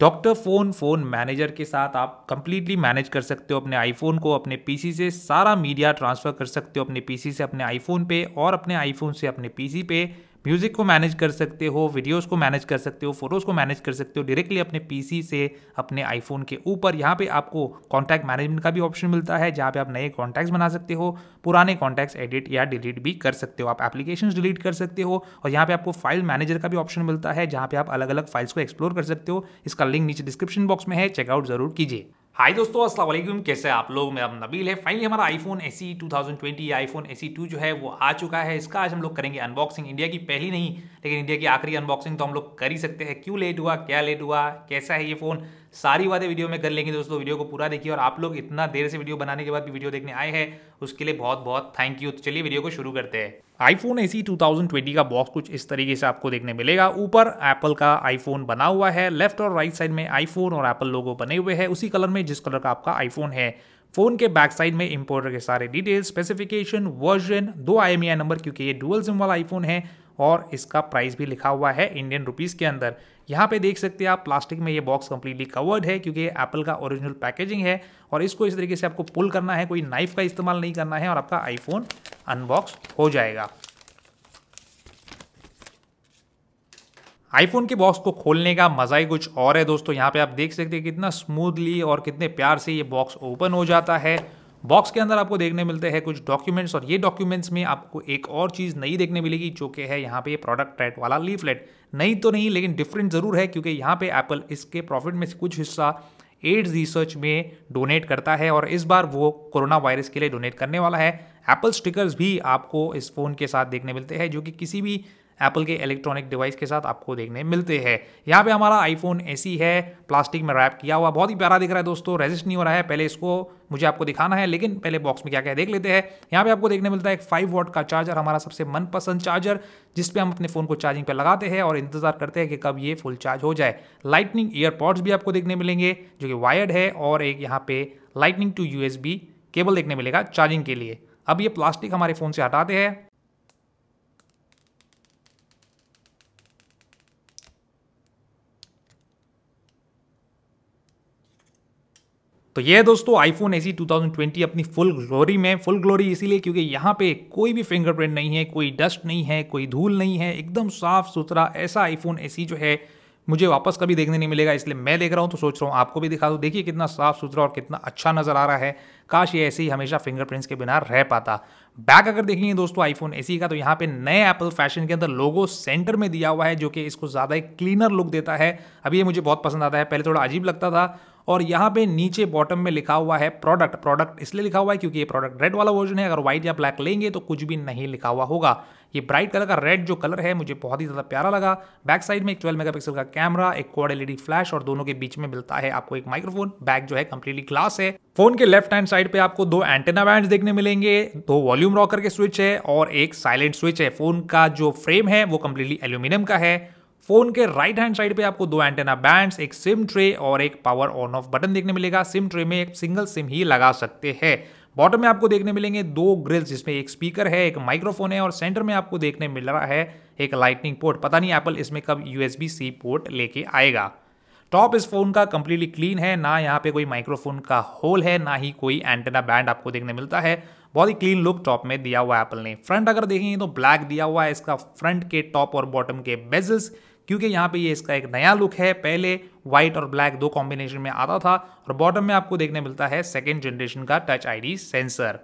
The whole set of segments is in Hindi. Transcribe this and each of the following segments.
डॉक्टर फ़ोन फ़ोन मैनेजर के साथ आप कंप्लीटली मैनेज कर सकते हो अपने आईफोन को अपने पीसी से सारा मीडिया ट्रांसफ़र कर सकते हो अपने पीसी से अपने आईफोन पे और अपने आईफोन से अपने पीसी पे म्यूज़िक को मैनेज कर सकते हो वीडियोस को मैनेज कर सकते हो फोटोज़ को मैनेज कर सकते हो डायरेक्टली अपने पीसी से अपने आईफोन के ऊपर यहाँ पे आपको कॉन्टैक्ट मैनेजमेंट का भी ऑप्शन मिलता है जहाँ पे आप नए कॉन्टैक्ट्स बना सकते हो पुराने कॉन्टैक्ट्स एडिट या डिलीट भी कर सकते हो आप एप्लीकेशन डिलीट कर सकते हो और यहाँ पर आपको फाइल मैनेजर का भी ऑप्शन मिलता है जहाँ पे आप अलग अलग फाइल्स को एक्सप्लोर कर सकते हो इसका लिंक नीचे डिस्क्रिप्शन बॉक्स में है चेकआउट जरूर कीजिए हाय दोस्तों अस्सलाम वालेकुम कैसे आप लोग मेरा नबील है फाइनली हमारा iPhone S 2020 two thousand twenty iPhone S C two जो है वो आ चुका है इसका आज हम लोग करेंगे अनबॉक्सिंग इंडिया की पहली नहीं लेकिन इंडिया की आखिरी अनबॉक्सिंग तो हम लोग कर ही सकते हैं क्यों लेट हुआ क्या लेट हुआ कैसा है ये फ़ोन सारी बातें वीडियो में कर लेंगे दोस्तों वीडियो को पूरा देखिए और आप लोग इतना देर से वीडियो बनाने के बाद भी वीडियो देखने आए हैं उसके लिए बहुत बहुत थैंक यू तो चलिए वीडियो को शुरू करते हैं आईफोन ए सी का बॉक्स कुछ इस तरीके से आपको देखने मिलेगा ऊपर एप्पल का आईफोन बना हुआ है लेफ्ट और राइट साइड में आईफोन और एप्पल लोगो बने हुए हैं उसी कलर में जिस कलर का आपका आईफोन है फोन के बैक साइड में इंपोर्टर के सारे डिटेल स्पेसिफिकेशन वर्जन दो आई नंबर क्योंकि ये डुअल सिम वाला आईफोन है और इसका प्राइस भी लिखा हुआ है इंडियन रुपीज़ के अंदर यहाँ पे देख सकते हैं आप प्लास्टिक में ये बॉक्स कम्प्लीटली कवर्ड है क्योंकि एप्पल का ओरिजिनल पैकेजिंग है और इसको इस तरीके से आपको पुल करना है कोई नाइफ का इस्तेमाल नहीं करना है और आपका आईफोन अनबॉक्स हो जाएगा आईफोन के बॉक्स को खोलने का मज़ा ही कुछ और है दोस्तों यहाँ पे आप देख सकते हैं कितना स्मूथली और कितने प्यार से ये बॉक्स ओपन हो जाता है बॉक्स के अंदर आपको देखने मिलते हैं कुछ डॉक्यूमेंट्स और ये डॉक्यूमेंट्स में आपको एक और चीज़ नई देखने मिलेगी जो कि है यहाँ पे प्रोडक्ट रेट वाला लीफलेट नहीं तो नहीं लेकिन डिफरेंट ज़रूर है क्योंकि यहाँ पे एप्पल इसके प्रॉफिट में से कुछ हिस्सा एड्स रिसर्च में डोनेट करता है और इस बार वो कोरोना वायरस के लिए डोनेट करने वाला है एप्पल स्टिकर्स भी आपको इस फ़ोन के साथ देखने मिलते हैं जो कि किसी भी एप्पल के इलेक्ट्रॉनिक डिवाइस के साथ आपको देखने मिलते हैं यहाँ पे हमारा आईफोन ऐसी है प्लास्टिक में रैप किया हुआ बहुत ही प्यारा दिख रहा है दोस्तों रेजिस्ट नहीं हो रहा है पहले इसको मुझे आपको दिखाना है लेकिन पहले बॉक्स में क्या क्या देख लेते हैं यहाँ पे आपको देखने मिलता है एक फाइव वॉट का चार्जर हमारा सबसे मनपसंद चार्जर जिसपे हम अपने फ़ोन को चार्जिंग पर लगाते हैं और इंतजार करते हैं कि कब ये फुल चार्ज हो जाए लाइटनिंग ईयरपॉड्स भी आपको देखने मिलेंगे जो कि वायर्ड है और एक यहाँ पे लाइटनिंग टू यूएसबी केबल देखने मिलेगा चार्जिंग के लिए अब ये प्लास्टिक हमारे फ़ोन से हटाते हैं तो ये दोस्तों आईफोन एसी 2020 अपनी फुल ग्लोरी में फुल ग्लोरी इसीलिए क्योंकि यहाँ पे कोई भी फिंगरप्रिंट नहीं है कोई डस्ट नहीं है कोई धूल नहीं है एकदम साफ सुथरा ऐसा आईफोन ऐसी जो है मुझे वापस कभी देखने नहीं मिलेगा इसलिए मैं देख रहा हूँ तो सोच रहा हूँ आपको भी दिखा दूँ देखिए कितना साफ सुथरा और कितना अच्छा नज़र आ रहा है काश ये ऐसे ही हमेशा फिंगरप्रिंट्स के बिना रह पाता बैक अगर देखेंगे दोस्तों आईफोन ए e का तो यहाँ पे नए एप्पल फैशन के अंदर लोगो सेंटर में दिया हुआ है जो कि इसको ज़्यादा एक क्लीनर लुक देता है अभी ये मुझे बहुत पसंद आता है पहले थोड़ा अजीब लगता था और यहाँ पे नीचे बॉटम में लिखा हुआ है प्रोडक्ट प्रोडक्ट इसलिए लिखा हुआ है क्योंकि ये प्रोडक्ट रेड वाला वर्जन है अगर व्हाइट या ब्लैक लेंगे तो कुछ भी नहीं लिखा हुआ होगा ये ब्राइट कलर का रेड जो कलर है मुझे बहुत ही ज़्यादा प्यारा लगा बैक साइड में एक 12 मेगापिक्सल का कैमरा एक क्वाड एलईडी फ्लैश और दोनों के बीच में मिलता है आपको एक माइक्रोफोन बैक जो है कंप्लीटली ग्लास है फोन के लेफ्ट हैंड साइड पे आपको दो एंटेना बैंड देखने मिलेंगे दो वॉल्यूम रॉकर के स्विच है और एक साइलेंट स्विच है फोन का जो फ्रेम है वो कंप्लीटली एल्यूमिनियम का है फोन के राइट हैंड साइड पे आपको दो एंटेना बैंड्स एक सिम ट्रे और एक पावर ऑन ऑफ बटन देखने मिलेगा सिम ट्रे में एक सिंगल सिम ही लगा सकते हैं बॉटम में आपको देखने मिलेंगे दो ग्रिल्स जिसमें एक स्पीकर है एक माइक्रोफोन है और सेंटर में आपको देखने मिल रहा है एक लाइटनिंग पोर्ट पता नहीं एप्पल इसमें कब यूएसबी सी पोर्ट लेके आएगा टॉप इस फ़ोन का कंप्लीटली क्लीन है ना यहाँ पे कोई माइक्रोफोन का होल है ना ही कोई एंटेना बैंड आपको देखने मिलता है बहुत ही क्लीन लुक टॉप में दिया हुआ है एप्पल ने फ्रंट अगर देखेंगे तो ब्लैक दिया हुआ है इसका फ्रंट के टॉप और बॉटम के बेजल्स क्योंकि यहाँ पे ये इसका एक नया लुक है पहले व्हाइट और ब्लैक दो कॉम्बिनेशन में आता था और बॉटम में आपको देखने मिलता है सेकेंड जनरेशन का टच आई सेंसर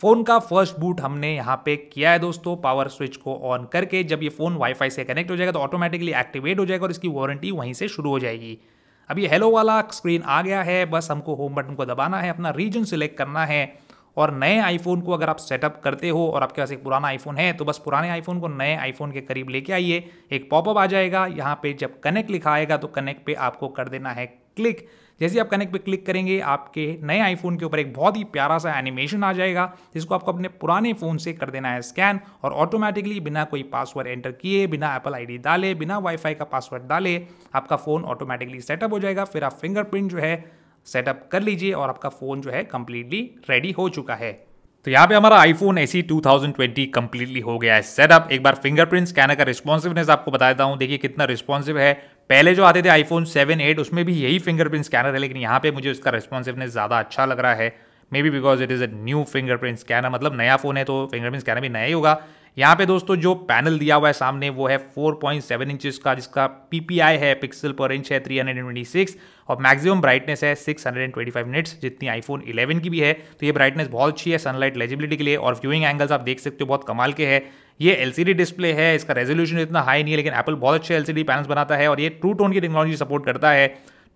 फ़ोन का फर्स्ट बूट हमने यहाँ पे किया है दोस्तों पावर स्विच को ऑन करके जब ये फ़ोन वाईफाई से कनेक्ट हो जाएगा तो ऑटोमेटिकली एक्टिवेट हो जाएगा और इसकी वारंटी वहीं से शुरू हो जाएगी अभी हेलो वाला स्क्रीन आ गया है बस हमको होम बटन को दबाना है अपना रीजन सिलेक्ट करना है और नए आईफोन को अगर आप सेटअप करते हो और आपके पास एक पुराना आईफोन है तो बस पुराने आईफोन को नए आईफोन के करीब लेके आइए एक पॉपअप आ जाएगा यहाँ पे जब कनेक्ट लिखा आएगा तो कनेक्ट पे आपको कर देना है क्लिक जैसे आप कनेक्ट पे क्लिक करेंगे आपके नए आईफोन के ऊपर एक बहुत ही प्यारा सा एनिमेशन आ जाएगा जिसको आपको अपने पुराने फ़ोन से कर देना है स्कैन और ऑटोमेटिकली बिना कोई पासवर्ड एंटर किए बिना एप्पल आई डाले बिना वाईफाई का पासवर्ड डाले आपका फ़ोन ऑटोमेटिकली सेटअप हो जाएगा फिर आप फिंगरप्रिंट जो है सेटअप कर लीजिए और आपका फ़ोन जो है कंप्लीटली रेडी हो चुका है तो यहाँ पे हमारा आईफोन थाउजेंड ट्वेंटी कंप्लीटली हो गया है सेटअप एक बार फिंगरप्रिंट स्कैनर का रिस्पॉन्सिवनेस आपको बता देता हूँ देखिए कितना रिस्पॉन्सिव है पहले जो आते थे आईफोन सेवन एट उसमें भी यही फिंगरप्रिंट स्कैनर है लेकिन यहाँ पे मुझे उसका रिस्पॉन्सिवनेस ज़्यादा अच्छा लग रहा है maybe because it is a new fingerprint scanner मतलब नया फोन है तो फिंगरप्रिंट स्कैनर भी नया ही होगा यहाँ पे दोस्तों जो पैनल दिया हुआ है सामने वो है 4.7 पॉइंट इंचेस का जिसका पी है पिक्सल पर इंच है 326 और मैक्सिमम ब्राइटनेस है 625 मिनट्स जितनी आईफोन 11 की भी है तो ये ब्राइटनेस बहुत अच्छी है सनलाइट लेजिबिलिटी के लिए और व्यूइंग एंगल्स आप देख सकते हो बहुत कमाल के है ये एलसीडी डिस्प्ले है इसका रेजोल्यूशन इतना हाई नहीं है लेकिन एप्पल बहुत अच्छे एलसीडी पैनल्स बनाता है और ये ट्रू टोन की टेक्नोलॉजी सपोर्ट करता है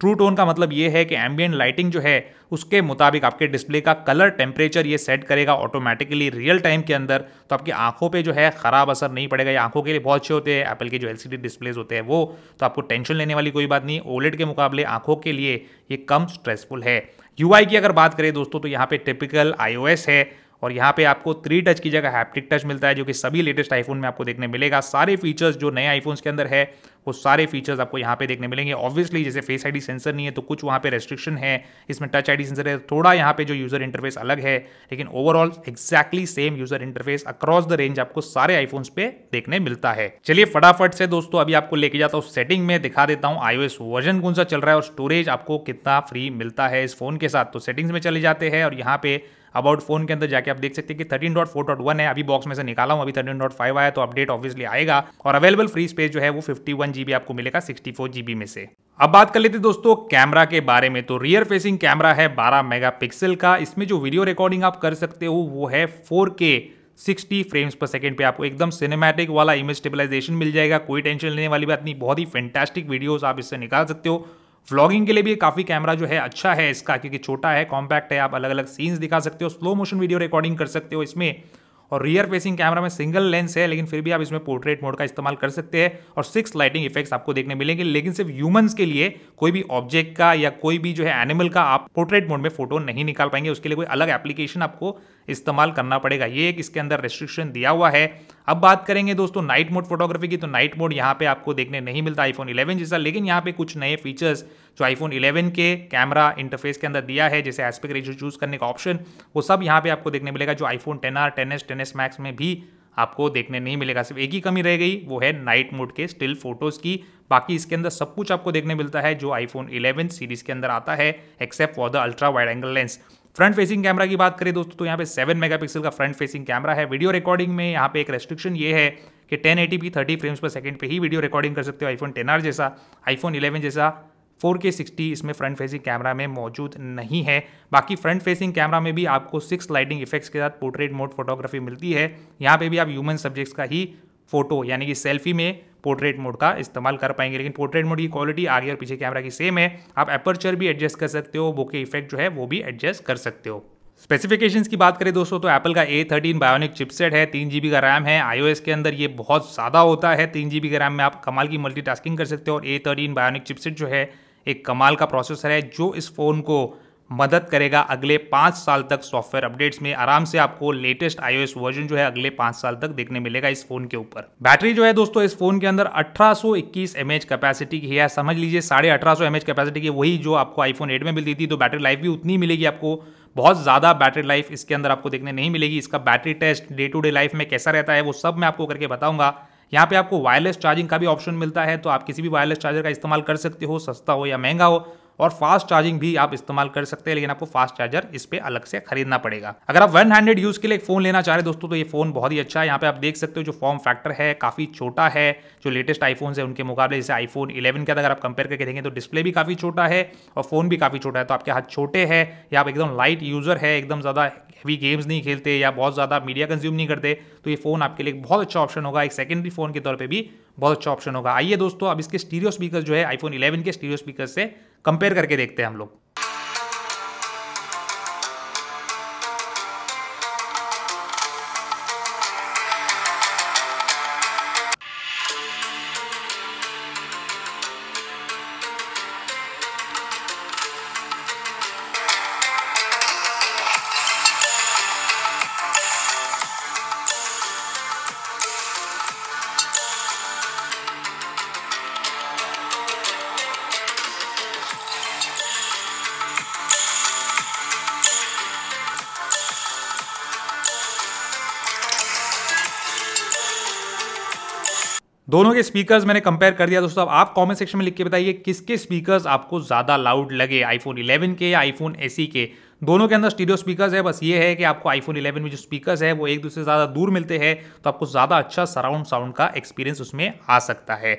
ट्रू टोन का मतलब ये है कि एम्बियन लाइटिंग जो है उसके मुताबिक आपके डिस्प्ले का कलर टेम्परेचर ये सेट करेगा ऑटोमेटिकली रियल टाइम के अंदर तो आपकी आंखों पे जो है ख़राब असर नहीं पड़ेगा ये आंखों के लिए बहुत अच्छे होते हैं एप्पल के जो एल डिस्प्लेज होते हैं वो तो आपको टेंशन लेने वाली कोई बात नहीं ओलेट के मुकाबले आंखों के लिए ये कम स्ट्रेसफुल है यू की अगर बात करें दोस्तों तो यहाँ पे टिपिकल आई है और यहाँ पे आपको थ्री टच की जगह हैप्टिक टच मिलता है जो कि सभी लेटेस्ट आईफोन में आपको देखने मिलेगा सारे फीचर्स जो नए आईफोन्स के अंदर है वो सारे फीचर्स आपको यहाँ पे देखने मिलेंगे ऑब्वियसली जैसे फेस आईडी सेंसर नहीं है तो कुछ वहाँ पे रेस्ट्रिक्शन है इसमें टच आईडी सेंसर है तो थोड़ा यहाँ पे जो यूजर इंटरफेस अलग है लेकिन overall exactly same user interface across the range आपको सारे आईफोन्स पे देखने मिलता है चलिए फटाफट से दोस्तों अभी आपको लेके जाता हूँ सेटिंग में दिखा देता हूँ एस वर्जन कौन सा चल रहा है और स्टोरेज आपको कितना फ्री मिलता है इस फोन के साथ तो सेटिंग्स में चले जाते हैं और यहाँ पे अबाउट फोन के अंदर जाके आप देख सकते हैं कि 13.4.1 है अभी बॉक्स में से निकाला हूं अभी 13.5 आया तो अपडेट ऑब्वियसली आएगा और अवेलेबल फ्री स्पेस जो है वो फिफ्टी वन जीबी आपको मिलेगा सिक्सटी फोर जीबी में से अब बात कर लेते दोस्तों कैमरा के बारे में तो रियर फेसिंग कैमरा है 12 मेगापिक्सल का इसमें जो वीडियो रिकॉर्डिंग आप कर सकते हो वो है फोर 60 फ्रेम्स पर सेकेंड पे आपको एकदम सिनेमैटिक वाला इमेज स्टेबलाइजेशन मिल जाएगा कोई टेंशन लेने वाली बात नहीं बहुत ही फैंटास्टिक वीडियोस आप इससे निकाल सकते हो व्लॉगिंग के लिए भी काफ़ी कैमरा जो है अच्छा है इसका क्योंकि छोटा है कॉम्पैक्ट है आप अलग अलग सीन्स दिखा सकते हो स्लो मोशन वीडियो रिकॉर्डिंग कर सकते हो इसमें और रियर फेसिंग कैमरा में सिंगल लेंस है लेकिन फिर भी आप इसमें पोर्ट्रेट मोड का इस्तेमाल कर सकते हैं और सिक्स लाइटिंग इफेक्ट्स आपको देखने मिलेंगे लेकिन सिर्फ ह्यूमंस के लिए कोई भी ऑब्जेक्ट का या कोई भी जो है एनिमल का आप पोर्ट्रेट मोड में फोटो नहीं निकाल पाएंगे उसके लिए कोई अलग एप्लीकेशन आपको इस्तेमाल करना पड़ेगा ये एक इसके अंदर रेस्ट्रिक्शन दिया हुआ है अब बात करेंगे दोस्तों नाइट मोड फोटोग्राफी की तो नाइट मोड यहाँ पे आपको देखने नहीं मिलता आईफोन 11 जैसा लेकिन यहाँ पे कुछ नए फीचर्स जो आईफोन 11 के कैमरा इंटरफेस के अंदर दिया है जैसे एस्पेक्ट रेशियो चूज करने का ऑप्शन वो सब यहाँ पे आपको देखने मिलेगा जो iPhone ten R ten S ten S Max में भी आपको देखने नहीं मिलेगा सिर्फ एक ही कमी रह गई वो है नाइट मोड के स्टिल फोटोज़ की बाकी इसके अंदर सब कुछ आपको देखने मिलता है जो आईफोन 11 सीरीज़ के अंदर आता है except for the ultra wide angle lens front facing camera की बात करें दोस्तों तो यहाँ पे 7 मेगापिक्सल का फ्रंट फेसिंग कैमरा है वीडियो रिकॉर्डिंग में यहाँ पे एक रेस्ट्रिक्शन ये है कि 1080p 30 फ्रेम्स पर सेकंड पे ही वीडियो रिकॉर्डिंग कर सकते हो आईफोन आर जैसा आईफोन इलेवन जैसा के सिक्सटी इसमें फ्रंट फेसिंग कैमरा में मौजूद नहीं है बाकी फ्रंट फेसिंग कैमरा में भी आपको सिक्स लाइटिंग इफेक्ट्स के साथ पोर्ट्रेट मोड फोटोग्राफी मिलती है यहाँ पे भी आप ह्यूमन सब्जेक्ट्स का ही फोटो यानी कि सेल्फी में पोर्ट्रेट मोड का इस्तेमाल कर पाएंगे लेकिन पोर्ट्रेट मोड की क्वालिटी आगे और पीछे कैमरा की सेम है आप एपर्चर भी एडजस्ट कर सकते हो बोके इफेक्ट जो है वो भी एडजस्ट कर सकते हो स्पेसिफिकेशंस की बात करें दोस्तों तो एप्पल का ए थर्टीन बायोनिक चिपसेट है तीन जी का रैम है आई के अंदर ये बहुत ज़्यादा होता है तीन जी का रैम में आप कमाल की मल्टीटास्किंग कर सकते हो और ए थर्टीन बायोनिक चिपसेट जो है एक कमाल का प्रोसेसर है जो इस फ़ोन को मदद करेगा अगले पाँच साल तक सॉफ्टवेयर अपडेट्स में आराम से आपको लेटेस्ट आईओएस वर्जन जो है अगले पाँच साल तक देखने मिलेगा इस फोन के ऊपर बैटरी जो है दोस्तों इस फोन के अंदर 1821 एमएच कैपेसिटी की है समझ लीजिए साढ़े अठारह सौ कैपेसिटी की वही जो आपको आईफोन एट में मिलती थी तो बैटरी लाइफ भी उतनी मिलेगी आपको बहुत ज़्यादा बैटरी लाइफ इसके अंदर आपको देखने नहीं मिलेगी इसका battery test day to day life में कैसा रहता है वो सब मैं आपको करके बताऊंगा यहाँ पे आपको वायरलेस चार्जिंग का भी ऑप्शन मिलता है तो आप किसी भी वायरलेस चार्जर का इस्तेमाल कर सकते हो सस्ता हो या महंगा हो और फास्ट चार्जिंग भी आप इस्तेमाल कर सकते हैं लेकिन आपको फास्ट चार्जर इस पर अलग से खरीदना पड़ेगा अगर आप वन हैंडेड यूज के लिए फोन लेना चाह रहे दोस्तों तो ये फोन बहुत ही अच्छा है यहाँ पे आप देख सकते हो जो फॉर्म फैक्टर है काफी छोटा है जो लेटेस्ट आईफोन है उनके मुकाबले जैसे आईफोन इलेवन के अगर आप कंपेयर करके देखेंगे तो डिस्प्ले भी काफी छोटा है और फोन भी काफी छोटा है तो आपके हाथ छोटे है या आप एकदम लाइट यूजर है एकदम ज्यादा हैवी गेम्स नहीं खेलते या बहुत ज्यादा मीडिया कंज्यूम नहीं करते तो ये फोन आपके लिए बहुत अच्छा ऑप्शन होगा एक सेकेंडरी फोन के तौर पर भी बहुत अच्छा ऑप्शन होगा आइए दोस्तों अब इसके स्टीरियो स्पीकर जो है आईफोन 11 के स्टीरियो स्पीकर से कंपेयर करके देखते हैं हम लोग दोनों के स्पीकर्स मैंने कंपेयर कर दिया दोस्तों आप कमेंट सेक्शन में लिख के बताइए किसके स्पीकर्स आपको ज़्यादा लाउड लगे आईफोन 11 के या आईफोन एसी e के दोनों के अंदर स्टीडियो स्पीकर्स है बस ये है कि आपको आईफोन 11 में जो स्पीकर्स है वो एक दूसरे से ज़्यादा दूर मिलते हैं तो आपको ज़्यादा अच्छा सराउंड साउंड का एक्सपीरियंस उसमें आ सकता है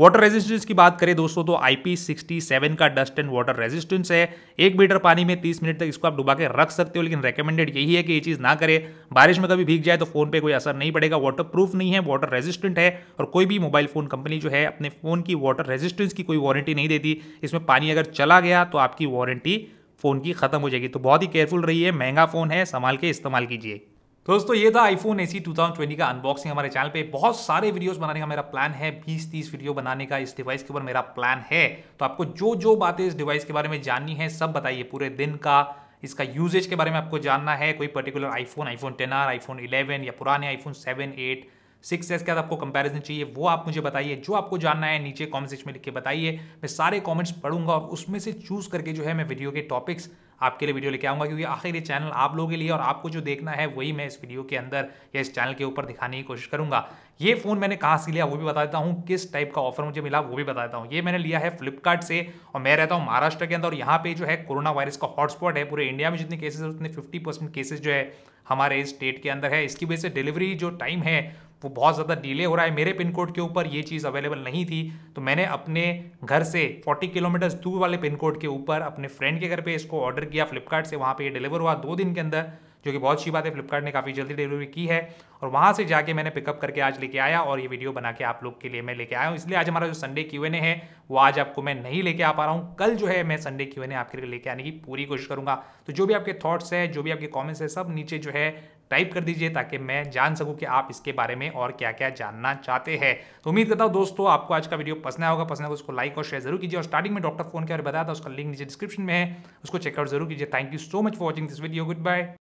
वाटर रेजिस्टेंस की बात करें दोस्तों तो पी सिक्सटी सेवन का डस्ट एंड वाटर रेजिस्टेंस है एक मीटर पानी में तीस मिनट तक इसको आप डुबा के रख सकते हो लेकिन रिकमेंडेड यही है कि ये चीज़ ना करें बारिश में कभी भीग जाए तो फोन पे कोई असर नहीं पड़ेगा वाटर प्रूफ नहीं है वाटर रेजिस्टेंट है और कोई भी मोबाइल फोन कंपनी जो है अपने फोन की वाटर रेजिस्टेंस की कोई वारंटी नहीं देती इसमें पानी अगर चला गया तो आपकी वारंटी फोन की खत्म हो जाएगी तो बहुत ही केयरफुल रही महंगा फोन है संभाल के इस्तेमाल कीजिए दोस्तों ये था आईफोन एसी 2020 का अनबॉक्सिंग हमारे चैनल पे बहुत सारे वीडियोस बनाने का मेरा प्लान है 20-30 वीडियो बनाने का इस डिवाइस के ऊपर मेरा प्लान है तो आपको जो जो बातें इस डिवाइस के बारे में जाननी है सब बताइए पूरे दिन का इसका यूजेज के बारे में आपको जानना है कोई particular iPhone iPhone ten R iPhone eleven या पुराने iPhone seven eight six S के बाद आपको कंपैरिजन चाहिए वो आप मुझे बताइए जो आपको जानना है नीचे कमेंट सेक्शन में लिख के बताइए मैं सारे कमेंट्स पढ़ूंगा और उसमें से चूज करके जो है मैं वीडियो के टॉपिक्स आपके लिए वीडियो लेके आऊंगा क्योंकि आखिर ये चैनल आप लोगों के लिए और आपको जो देखना है वही मैं इस वीडियो के अंदर या इस चैनल के ऊपर दिखाने की कोशिश करूंगा ये फ़ोन मैंने कहाँ से लिया वो भी बता देता हूँ किस टाइप का ऑफर मुझे मिला वो भी बता देता हूँ ये मैंने लिया है फ्लिपकार्ट से और मैं रहता हूँ महाराष्ट्र के अंदर और यहाँ पे जो है कोरोना वायरस का हॉटस्पॉट है पूरे इंडिया में जितने केसेस है उतने फिफ्टी परसेंट केसेज जो है हमारे इस स्टेट के अंदर है इसकी वजह से डिलीवरी जो टाइम है वो बहुत ज़्यादा डिले हो रहा है मेरे पिन कोड के ऊपर ये चीज़ अवेलेबल नहीं थी तो मैंने अपने घर से 40 किलोमीटर दूर वाले पिन कोड के ऊपर अपने फ्रेंड के घर पे इसको ऑर्डर किया फ्लिपकार्ट से वहाँ पे ये डिलीवर हुआ दो दिन के अंदर जो कि बहुत अच्छी बात है फ्लिपकार्ट ने काफ़ी जल्दी डिलीवरी की है और वहाँ से जाके मैंने पिकअप करके आज लेके आया और ये वीडियो बना के आप लोग के लिए मैं लेके आया हूँ इसलिए आज हमारा जो संडे क्यू एन ए है वो आज आपको मैं नहीं लेके आ पा रहा हूँ कल जो है मैं संडे क्यू एन ए आपके लिए लेके आने की पूरी कोशिश करूँगा तो जो भी आपके थॉट्स है जो भी आपके कॉमेंट्स है सब नीचे जो है टाइप कर दीजिए ताकि मैं जान सकूं कि आप इसके बारे में और क्या क्या जानना चाहते हैं तो उम्मीद करता हूं दोस्तों आपको आज का वीडियो पसंद आया होगा पसंद आया तो उसको लाइक और शेयर जरूर कीजिए और स्टार्टिंग में डॉक्टर फोन के बारे बताया था उसका लिंक नीचे डिस्क्रिप्शन में है उसको चेकआउट जरूर कीजिए thank you so much for watching this video good bye